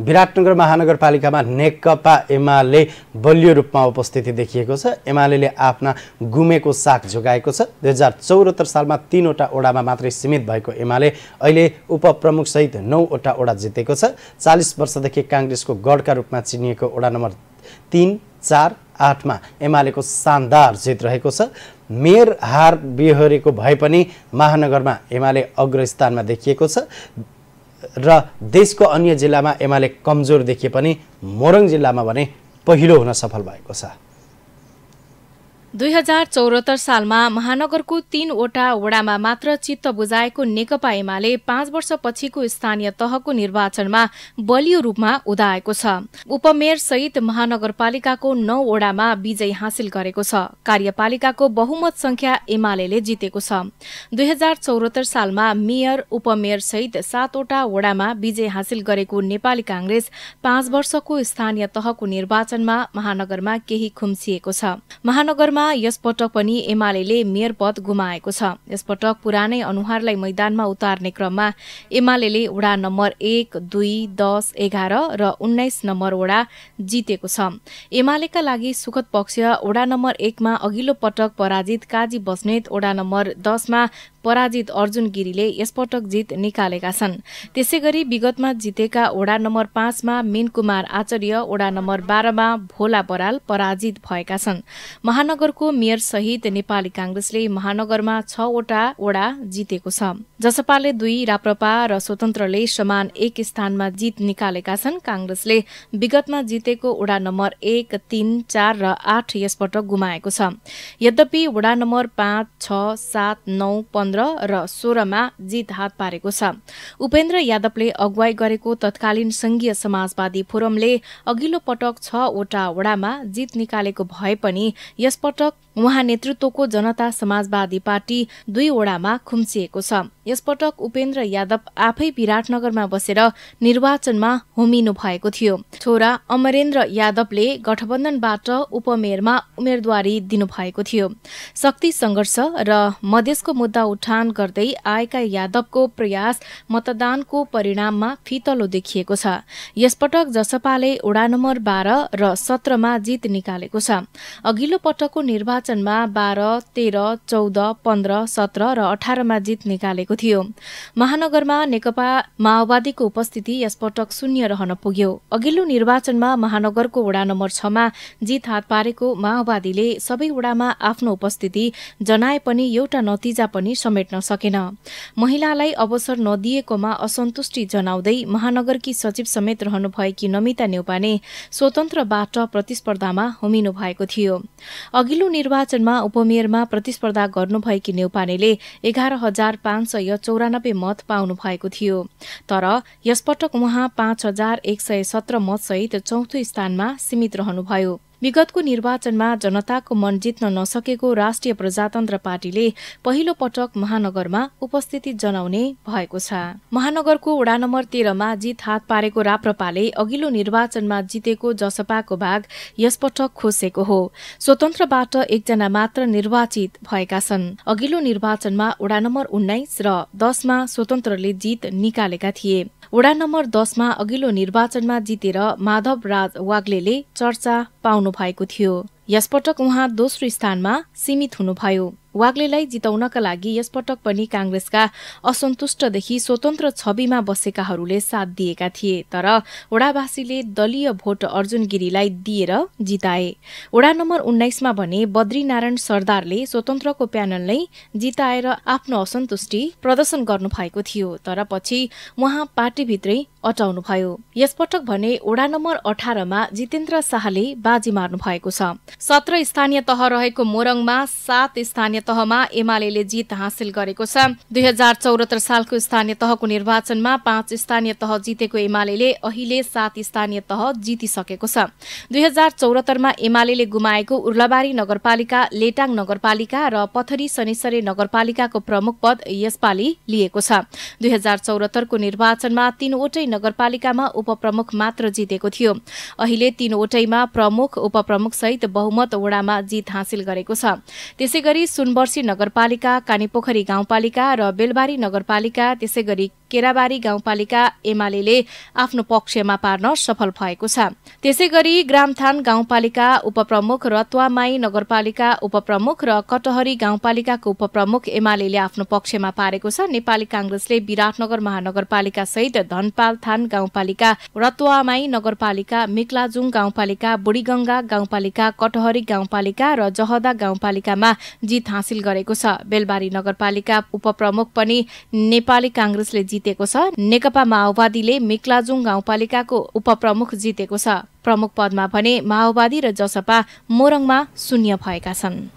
विराटनगर महानगरपालिकामा नेकपा एमाले बलियो रूपमा उपस्थिति देखिएको छ एमाले आफ्ना गुमेको साग जोगाएको छ दुई हजार चौहत्तर सालमा तिनवटा ओडामा मात्रै सीमित भएको एमाले अहिले उपप्रमुखसहित नौवटा ओडा जितेको छ चालिस वर्षदेखि काङ्ग्रेसको गढका रूपमा चिनिएको ओडा नम्बर तिन चार आठमा एमालेको शानदार जित रहेको छ मेयर हार बिहोरेको भए पनि महानगरमा एमाले अग्रस्थानमा देखिएको छ र देशको अन्य जिल्लामा एमाले कमजोर देखिए पनि मोरङ जिल्लामा भने पहिलो हुन सफल भएको छ दुई हजार चौरात्तर सालमा महानगरको तीनवटा वडामा मात्र चित्त बुझाएको नेकपा एमाले पाँच वर्षपछिको स्थानीय तहको निर्वाचनमा बलियो रूपमा उदाएको छ उपमेयर सहित महानगरपालिकाको वडामा विजय हासिल गरेको छ कार्यपालिकाको बहुमत संख्या एमाले जितेको छ दुई हजार चौरात्तर सालमा मेयर उपमेयर सहित सातवटा वडामा विजय हासिल गरेको नेपाली काङ्ग्रेस पाँच वर्षको स्थानीय तहको निर्वाचनमा महानगरमा केही खुम्सिएको छ महानगरमा जिल्लामा यसपटक पनि एमाले मेयर पद गुमाएको छ यसपटक पुरानै अनुहारलाई मैदानमा उतार्ने क्रममा एमाले वडा नम्बर एक दुई दस एघार र उन्नाइस नम्बर वडा जितेको छ एमालेका लागि सुखद पक्ष वडा नम्बर एकमा अघिल्लो पटक पराजित काजी बस्नेत वडा नम्बर दसमा पराजित अर्जुन गिरीले यसपटक जित निकालेका छन् त्यसै गरी विगतमा जितेका ओडा नम्बर पाँचमा मिन कुमार आचार्य ओडा नम्बर बाह्रमा भोला बराल पराजित भएका छन् महानगरको मेयर सहित नेपाली काङ्ग्रेसले महानगरमा छवटा ओडा जितेको छ जसपाले दुई राप्रपा र स्वतन्त्रले समान एक स्थानमा जित निकालेका छन् काङ्ग्रेसले विगतमा जितेको ओडा नम्बर एक तीन चार र आठ यसपटक गुमाएको छ यद्यपि वडा नम्बर पाँच छ सात नौ पन्ध्र पन्ध्र र सोह्रमा जित हात पारेको छ उपेन्द्र यादवले अगुवाई गरेको तत्कालीन संघीय समाजवादी फोरमले अघिल्लो पटक छवटा वडामा जित निकालेको भए पनि यसपटक उहाँ नेतृत्वको जनता समाजवादी पार्टी दुईवटामा खुम्चिएको छ यसपटक उपेन्द्र यादव आफै विराटनगरमा बसेर निर्वाचनमा होमिनु भएको थियो छोरा अमरेन्द्र यादवले गठबन्धनबाट उपमेयरमा उम्मेद्वारी दिनुभएको थियो शक्ति संघर्ष र मधेसको मुद्दा उठान गर्दै आएका यादवको प्रयास मतदानको परिणाममा फितलो देखिएको छ यसपटक जसपाले वडा नम्बर बाह्र र सत्रमा जित निकालेको छ अघिल्लो पटकको निर्वाचन निर्वाचनमा बाह्र तेह्र चौध पन्ध्र सत्र र अठारमा जित निकालेको थियो महानगरमा नेकपा माओवादीको उपस्थिति यसपटक शून्य रहन पुग्यो अघिल्लो निर्वाचनमा महानगरको वडा नम्बर छमा जित हात पारेको माओवादीले सबै वडामा आफ्नो उपस्थिति जनाए पनि एउटा नतिजा पनि समेट्न सकेन महिलालाई अवसर नदिएकोमा असन्तुष्टि जनाउँदै महानगरकी सचिव समेत रहनुभएकी नमिता नेउपाने स्वतन्त्रबाट प्रतिस्पर्धामा होमिनु भएको थियो अघिल्लो निर्वाचन निर्वाचनमा उपमेयरमा प्रतिस्पर्धा गर्नुभएकी नेपानेले एघार हजार पाँच सय चौरानब्बे मत पाउनु भएको थियो तर यसपटक उहाँ पाँच हजार एक सय सत्र मतसहित चौथो स्थानमा सीमित रहनुभयो विगतको निर्वाचनमा जनताको मन जित्न नसकेको राष्ट्रिय प्रजातन्त्र पार्टीले पहिलो पटक महानगरमा उपस्थिति जनाउने भएको छ महानगरको वडा नम्बर तेह्रमा जित हात पारेको राप्रपाले अघिल्लो निर्वाचनमा जितेको जसपाको भाग यसपटक खोसेको हो स्वतन्त्रबाट एकजना मात्र निर्वाचित भएका छन् अघिल्लो निर्वाचनमा वडा नम्बर उन्नाइस र दसमा स्वतन्त्रले जित निकालेका थिए वडा नम्बर दसमा अघिल्लो निर्वाचनमा जितेर माधव राज वाग्ले चर्चा पाउनु भएको थियो यसपटक उहाँ दोस्रो स्थानमा सीमित हुनुभयो वाग्लेलाई जिताउनका लागि यसपटक पनि काङ्ग्रेसका असन्तुष्टदेखि स्वतन्त्र छविमा बसेकाहरूले साथ दिएका थिए तर वडावासीले दलीय भोट अर्जुन गिरीलाई दिएर जिताए वडा नम्बर उन्नाइसमा भने बद्रीनारायण सरदारले स्वतन्त्रको प्यानल नै जिताएर आफ्नो असन्तुष्टि प्रदर्शन गर्नु भएको थियो तर पछि उहाँ पार्टीभित्रै अटाउनुभयो यसपटक भने वडा नम्बर अठारमा जितेन्द्र शाहले बाजी मार्नु भएको छ सत्र स्थानीय तह रहेको मोरङमा सात स्थानीय तहमा एमाले जित हासिल गरेको छ दुई हजार चौरात्तर सालको स्थानीय तहको निर्वाचनमा पाँच स्थानीय तह जितेको एमाले अहिले सात स्थानीय तह जितिसकेको छ दुई हजार चौरात्तरमा एमाले गुमाएको उर्लाबारी नगरपालिका लेटाङ नगरपालिका र पथरी शनिसरे नगरपालिकाको प्रमुख पद यसपालि लिएको छ दुई हजार चौरात्तरको निर्वाचनमा तीनवटै नगरपालिकामा उपप्रमुख मात्र जितेको थियो अहिले तीनवटैमा प्रमुख उपप्रमुख सहित बहुमत वडामा जित हासिल गरेको छ त्यसै गरी सुनवर्सी नगरपालिका कानीपोखरी गाउँपालिका र बेलबारी नगरपालिका त्यसै गरी केराबारी गाउँपालिका एमाले आफ्नो पक्षमा पार्न सफल भएको छ त्यसै गरी ग्रामथान गाउँपालिका उपप्रमुख रतुवामाई नगरपालिका उपप्रमुख र कटहरी गाउँपालिकाको उपप्रमुख एमाले आफ्नो पक्षमा पारेको छ नेपाली काँग्रेसले विराटनगर महानगरपालिका सहित धनपालथान गाउँपालिका रतुवामाई नगरपालिका मिक्लाजुङ गाउँपालिका बुढीगंगा गाउँपालिका कटहरी गाउँपालिका र जहदा गाउँपालिकामा जित हासिल गरेको छ बेलबारी नगरपालिका उपप्रमुख पनि नेपाली कांग्रेसले जितेको छ नेकपा माओवादीले मिक्लाजुङ गाउँपालिकाको उपप्रमुख जितेको छ प्रमुख पदमा भने माओवादी र जसपा मोरङमा शून्य भएका छन्